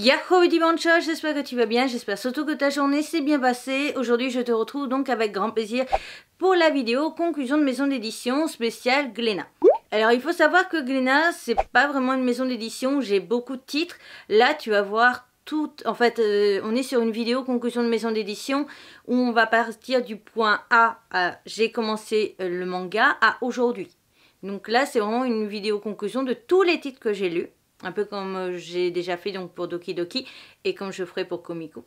Yahoo Dimanche, j'espère que tu vas bien, j'espère surtout que ta journée s'est bien passée. Aujourd'hui je te retrouve donc avec grand plaisir pour la vidéo conclusion de maison d'édition spéciale Glénat. Alors il faut savoir que Glénat c'est pas vraiment une maison d'édition, j'ai beaucoup de titres. Là tu vas voir tout, en fait, euh, on est sur une vidéo conclusion de maison d'édition où on va partir du point A à j'ai commencé euh, le manga à aujourd'hui. Donc là, c'est vraiment une vidéo conclusion de tous les titres que j'ai lus. Un peu comme euh, j'ai déjà fait donc pour Doki Doki et comme je ferai pour Komiko,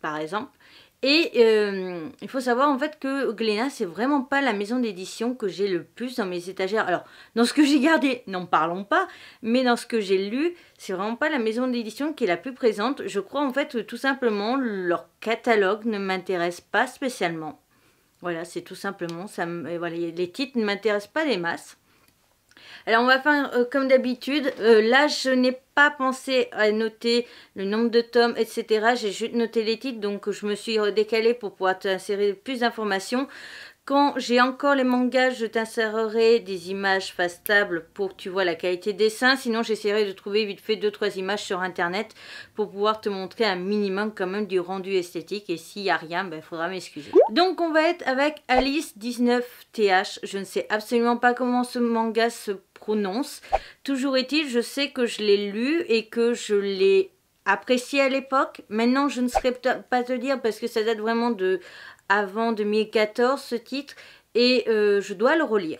par exemple. Et euh, il faut savoir en fait que Glénat, c'est vraiment pas la maison d'édition que j'ai le plus dans mes étagères. Alors, dans ce que j'ai gardé, n'en parlons pas, mais dans ce que j'ai lu, c'est vraiment pas la maison d'édition qui est la plus présente. Je crois en fait que tout simplement leur catalogue ne m'intéresse pas spécialement. Voilà, c'est tout simplement ça. les titres ne m'intéressent pas des masses. Alors on va faire euh, comme d'habitude. Euh, là je n'ai pas pensé à noter le nombre de tomes, etc. J'ai juste noté les titres donc je me suis décalée pour pouvoir insérer plus d'informations. Quand j'ai encore les mangas, je t'insérerai des images face pour que tu vois la qualité des dessins. Sinon, j'essaierai de trouver vite fait 2-3 images sur internet pour pouvoir te montrer un minimum quand même du rendu esthétique. Et s'il n'y a rien, il ben, faudra m'excuser. Donc, on va être avec Alice 19TH. Je ne sais absolument pas comment ce manga se prononce. Toujours est-il, je sais que je l'ai lu et que je l'ai apprécié à l'époque. Maintenant, je ne saurais pas te dire parce que ça date vraiment de avant 2014 ce titre et euh, je dois le relire.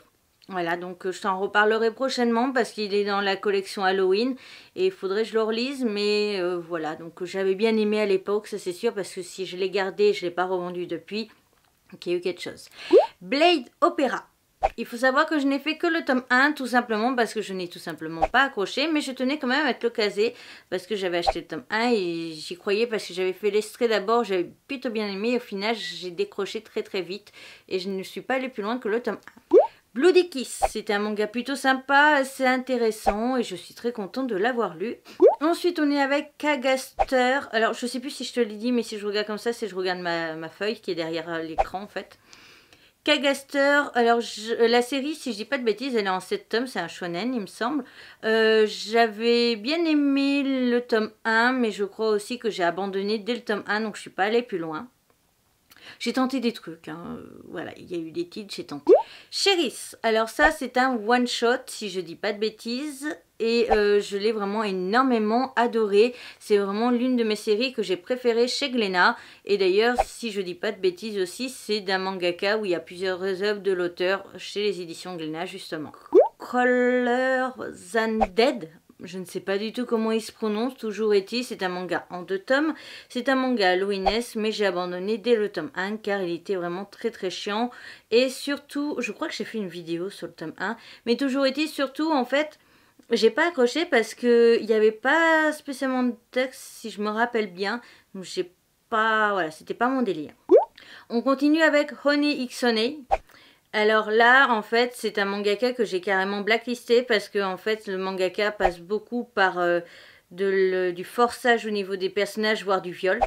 Voilà, donc euh, je t'en reparlerai prochainement parce qu'il est dans la collection Halloween et il faudrait que je le relise, mais euh, voilà, donc j'avais bien aimé à l'époque, ça c'est sûr, parce que si je l'ai gardé, je ne l'ai pas revendu depuis, qu'il y a eu quelque chose. Blade Opera. Il faut savoir que je n'ai fait que le tome 1 tout simplement parce que je n'ai tout simplement pas accroché mais je tenais quand même à être le caser parce que j'avais acheté le tome 1 et j'y croyais parce que j'avais fait l'extrait d'abord, j'avais plutôt bien aimé au final j'ai décroché très très vite et je ne suis pas allé plus loin que le tome 1. Bloody Kiss, c'était un manga plutôt sympa, assez intéressant et je suis très contente de l'avoir lu. Ensuite on est avec Kagaster, alors je sais plus si je te l'ai dit mais si je regarde comme ça c'est je regarde ma, ma feuille qui est derrière l'écran en fait. Kagaster, alors euh, la série, si je dis pas de bêtises, elle est en 7 tomes, c'est un shonen, il me semble. Euh, j'avais bien aimé le tome 1, mais je crois aussi que j'ai abandonné dès le tome 1, donc je suis pas allée plus loin. J'ai tenté des trucs, hein. voilà, il y a eu des titres, j'ai tenté. Chéris, alors ça c'est un one shot si je dis pas de bêtises et euh, je l'ai vraiment énormément adoré. C'est vraiment l'une de mes séries que j'ai préférées chez Glénat. Et d'ailleurs, si je dis pas de bêtises aussi, c'est d'un mangaka où il y a plusieurs œuvres de l'auteur chez les éditions Glénat justement. and Dead je ne sais pas du tout comment il se prononce, toujours est c'est un manga en deux tomes. C'est un manga à Ness, mais j'ai abandonné dès le tome 1 car il était vraiment très très chiant. Et surtout, je crois que j'ai fait une vidéo sur le tome 1, mais toujours est surtout en fait, j'ai pas accroché parce qu'il n'y avait pas spécialement de texte, si je me rappelle bien. Donc j'ai pas, voilà, c'était pas mon délire. On continue avec Honey Honey. Alors là, en fait, c'est un mangaka que j'ai carrément blacklisté parce que, en fait, le mangaka passe beaucoup par euh, du forçage au niveau des personnages, voire du viol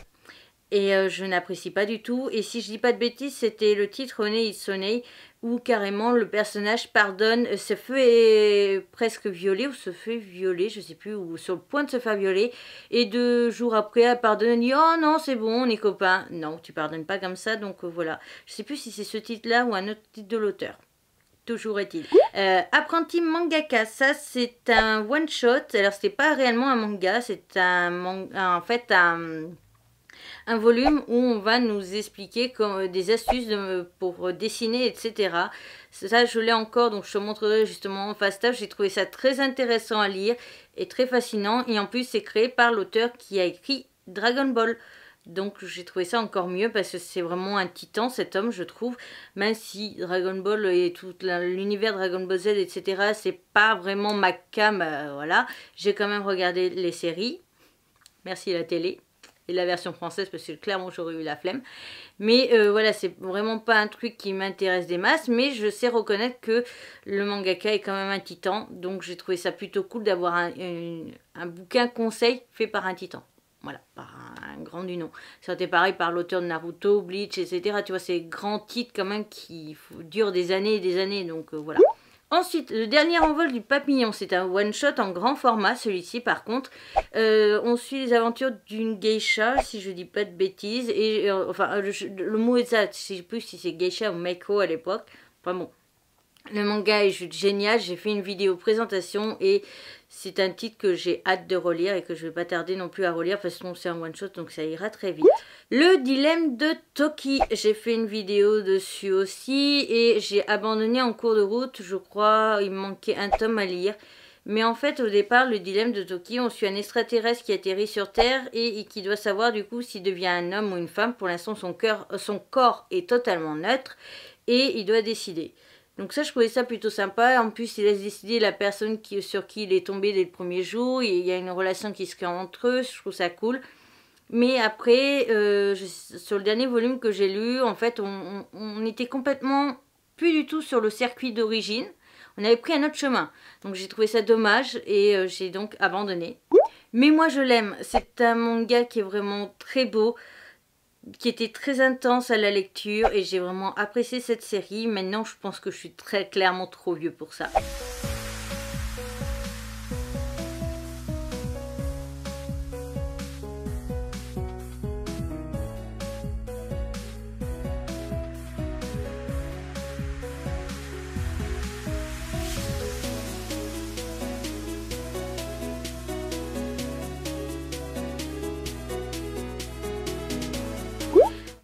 et euh, je n'apprécie pas du tout. Et si je dis pas de bêtises, c'était le titre René il où carrément le personnage pardonne, euh, se fait presque violer ou se fait violer, je sais plus, ou sur le point de se faire violer. Et deux jours après, elle pardonne, Oh non, c'est bon, on est copains. Non, tu pardonnes pas comme ça, donc euh, voilà. Je sais plus si c'est ce titre-là ou un autre titre de l'auteur. Toujours est-il. Apprenti mangaka, ça c'est un one-shot. Alors c'était pas réellement un manga, c'est un, manga, en fait un un volume où on va nous expliquer euh, des astuces pour euh, dessiner, etc. Ça, je l'ai encore, donc je te montrerai justement en face fast J'ai trouvé ça très intéressant à lire et très fascinant. Et en plus, c'est créé par l'auteur qui a écrit Dragon Ball. Donc j'ai trouvé ça encore mieux parce que c'est vraiment un titan cet homme je trouve. Même si Dragon Ball et tout l'univers Dragon Ball Z etc c'est pas vraiment ma cam, euh, voilà. J'ai quand même regardé les séries. Merci la télé et la version française parce que clairement j'aurais eu la flemme. Mais euh, voilà, c'est vraiment pas un truc qui m'intéresse des masses, mais je sais reconnaître que le mangaka est quand même un titan, donc j'ai trouvé ça plutôt cool d'avoir un, bouquin conseil fait par un titan. Voilà, par un, grand du nom. C'était pareil par l'auteur de Naruto, Bleach, etc. Tu vois, ces grands titres quand même qui dure des années et des années, donc euh, voilà. Ensuite, le dernier envol du papillon, c'est un one-shot en grand format, celui-ci par contre. Euh, on suit les aventures d'une geisha, si je ne dis pas de bêtises. Et, euh, enfin, le, mot est ça, je sais plus si c'est geisha ou meiko à l'époque. Enfin bon, le manga est juste génial, j'ai fait une vidéo présentation et c'est un titre que j'ai hâte de relire et que je vais pas tarder non plus à relire parce que c'est un one shot donc ça ira très vite. Le dilemme de Toki, j'ai fait une vidéo dessus aussi et j'ai abandonné en cours de route, je crois il me manquait un tome à lire. Mais en fait, au départ, le dilemme de Toki, on suit un extraterrestre qui atterrit sur Terre et, qui doit savoir du coup s'il devient un homme ou une femme. Pour l'instant, son, son corps est totalement neutre et il doit décider. Donc ça, je trouvais ça plutôt sympa. En plus, il laisse décider la personne sur qui il est tombé dès le premier jour. Il y a une relation qui se crée entre eux. Je trouve ça cool. Mais après, euh, sur le dernier volume que j'ai lu, en fait, on, était complètement plus du tout sur le circuit d'origine. On avait pris un autre chemin. Donc j'ai trouvé ça dommage et euh, j'ai donc abandonné. Mais moi, je l'aime. C'est un manga qui est vraiment très beau qui était très intense à la lecture et j'ai vraiment apprécié cette série. Maintenant, je pense que je suis très clairement trop vieux pour ça.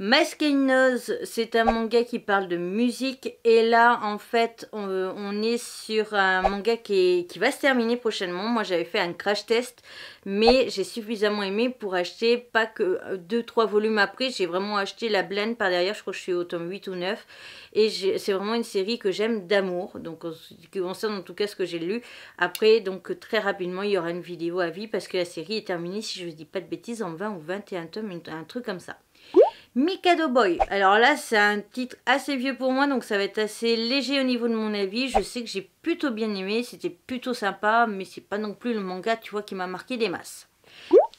Nose c'est un manga qui parle de musique et là en fait on, est sur un manga qui, va se terminer prochainement. Moi j'avais fait un crash test mais j'ai suffisamment aimé pour acheter pas que 2-3 euh, volumes après. J'ai vraiment acheté la blend par derrière, je crois que je suis au tome 8 ou 9 et c'est vraiment une série que j'aime d'amour donc en ce en tout cas ce que j'ai lu. Après donc très rapidement il y aura une vidéo à vie parce que la série est terminée si je ne dis pas de bêtises en 20 ou 21 tomes, un truc comme ça. Mikado Boy. Alors là, c'est un titre assez vieux pour moi, donc ça va être assez léger au niveau de mon avis. Je sais que j'ai plutôt bien aimé, c'était plutôt sympa, mais c'est pas non plus le manga, tu vois, qui m'a marqué des masses.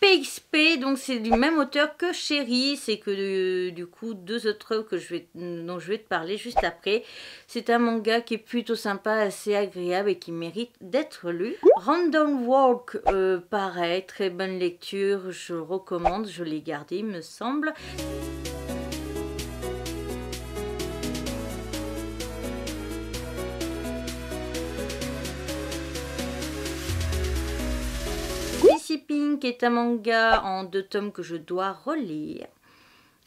PXP, donc c'est du même auteur que Chéri, c'est que euh, du coup deux autres que je vais, dont je vais te parler juste après. C'est un manga qui est plutôt sympa, assez agréable et qui mérite d'être lu. Random Walk, euh, pareil, très bonne lecture, je recommande, je l'ai gardé il me semble. qui est un manga en deux tomes que je dois relire.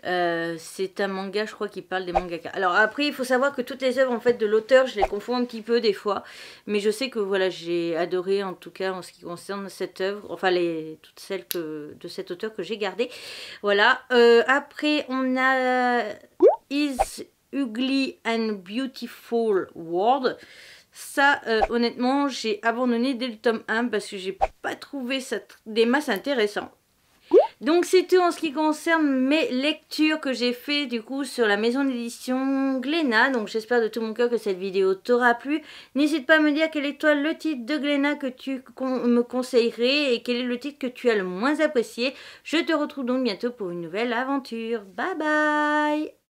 Euh, c'est un manga, je crois, qui parle des mangakas. Alors après, il faut savoir que toutes les œuvres en fait de l'auteur, je les confonds un petit peu des fois, mais je sais que voilà, j'ai adoré en tout cas en ce qui concerne cette œuvre, enfin les, toutes celles de cet auteur que j'ai gardées. Voilà. Euh, après, on a Is Ugly and Beautiful World. Ça, euh, honnêtement, j'ai abandonné dès le tome 1 parce que j'ai pas trouvé ça des masses intéressantes. Donc c'est tout en ce qui concerne mes lectures que j'ai fait du coup sur la maison d'édition Glénat. Donc j'espère de tout mon cœur que cette vidéo t'aura plu. N'hésite pas à me dire quel est toi le titre de Glénat que tu me conseillerais et quel est le titre que tu as le moins apprécié. Je te retrouve donc bientôt pour une nouvelle aventure. Bye bye